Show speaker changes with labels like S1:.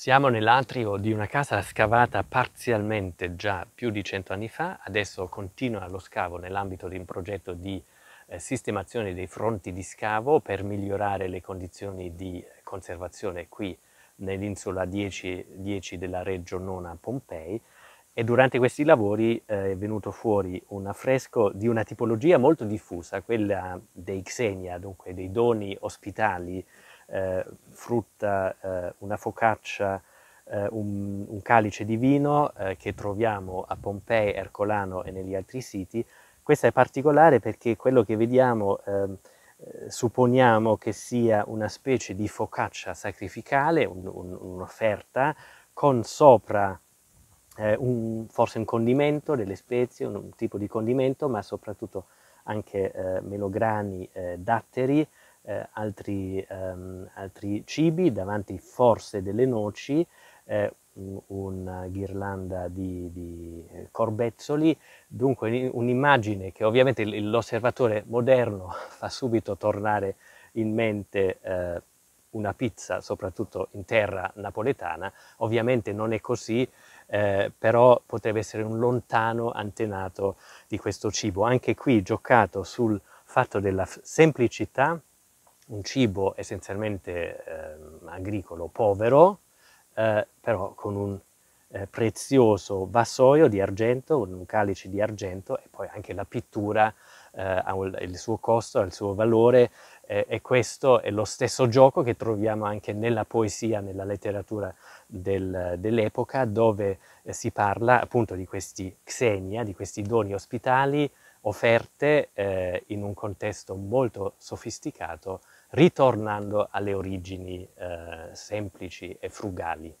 S1: Siamo nell'atrio di una casa scavata parzialmente già più di cento anni fa, adesso continua lo scavo nell'ambito di un progetto di eh, sistemazione dei fronti di scavo per migliorare le condizioni di conservazione qui nell'insula 10, 10, della Reggio Nona Pompei e durante questi lavori eh, è venuto fuori un affresco di una tipologia molto diffusa, quella dei Xenia, dunque dei doni ospitali eh, frutta, eh, una focaccia, eh, un, un, calice di vino eh, che troviamo a Pompei, Ercolano e negli altri siti. Questa è particolare perché quello che vediamo ehm, eh, supponiamo che sia una specie di focaccia sacrificale, un, un, un'offerta, con sopra eh, un, forse un condimento, delle spezie, un, un, tipo di condimento, ma soprattutto anche eh, melograni, eh, datteri, eh, altri, ehm, altri, cibi, davanti forse delle noci, eh, una ghirlanda di, di, eh, corbezzoli, dunque un'immagine che ovviamente l'osservatore moderno fa subito tornare in mente eh, una pizza, soprattutto in terra napoletana, ovviamente non è così, eh, però potrebbe essere un lontano antenato di questo cibo. Anche qui giocato sul fatto della semplicità, un cibo essenzialmente eh, agricolo povero, eh, però con un eh, prezioso vassoio di argento, un calice di argento e poi anche la pittura eh, ha il suo costo, ha il suo valore eh, e questo è lo stesso gioco che troviamo anche nella poesia, nella letteratura del, dell'epoca dove eh, si parla appunto di questi xenia, di questi doni ospitali offerte eh, in un contesto molto sofisticato ritornando alle origini eh, semplici e frugali.